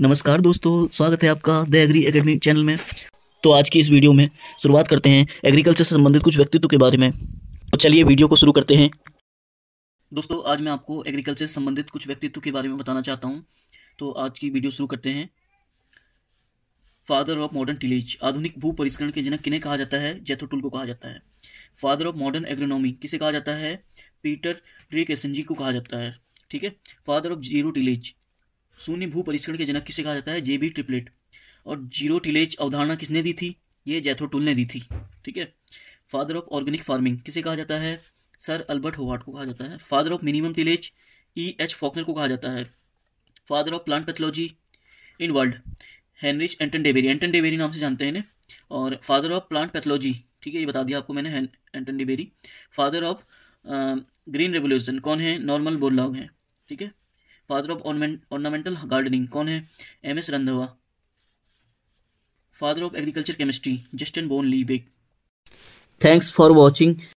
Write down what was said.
नमस्कार दोस्तों स्वागत है आपका द एग्री अकेडमी चैनल में तो आज की इस वीडियो में शुरुआत करते हैं एग्रीकल्चर से संबंधित कुछ व्यक्तित्व के बारे में तो चलिए वीडियो को शुरू करते हैं दोस्तों आज मैं आपको एग्रीकल्चर से संबंधित कुछ व्यक्तित्व के बारे में बताना चाहता हूँ तो आज की वीडियो शुरू करते हैं फादर ऑफ मॉडर्न टिलेज आधुनिक भू परिष्करण के जनक किन्हें कहा जाता है जैथोटुल को कहा जाता है फादर ऑफ मॉडर्न एग्रोनॉमी किसे कहा जाता है पीटर ड्रिकेसन जी को कहा जाता है ठीक है फादर ऑफ जीरो टिलेज शून्य भू परिष्करण के जनक किसे कहा जाता है जेबी ट्रिपलेट और जीरो टिलेज अवधारणा किसने दी थी ये जैथोटुल ने दी थी ठीक है फादर ऑफ ऑर्गेनिक फार्मिंग किसे कहा जाता है सर अल्बर्ट होवार्ड को कहा जाता है father of minimum tillage E H Faulkner को कहा जाता है father of plant pathology in world Heinrich Anton de Bary Anton de Bary नाम से जानते हैं इन्हें और फादर ऑफ प्लांट पैथोलॉजी ठीक है ये बता दिया आपको मैंने Anton de Bary father of green revolution कौन है नॉर्मल बोरलॉग हैं ठीक है फादर ऑफ ऑर्नामेंटल गार्डनिंग कौन है M S Randhawa father of agriculture chemistry Justin von Liebig thanks for watching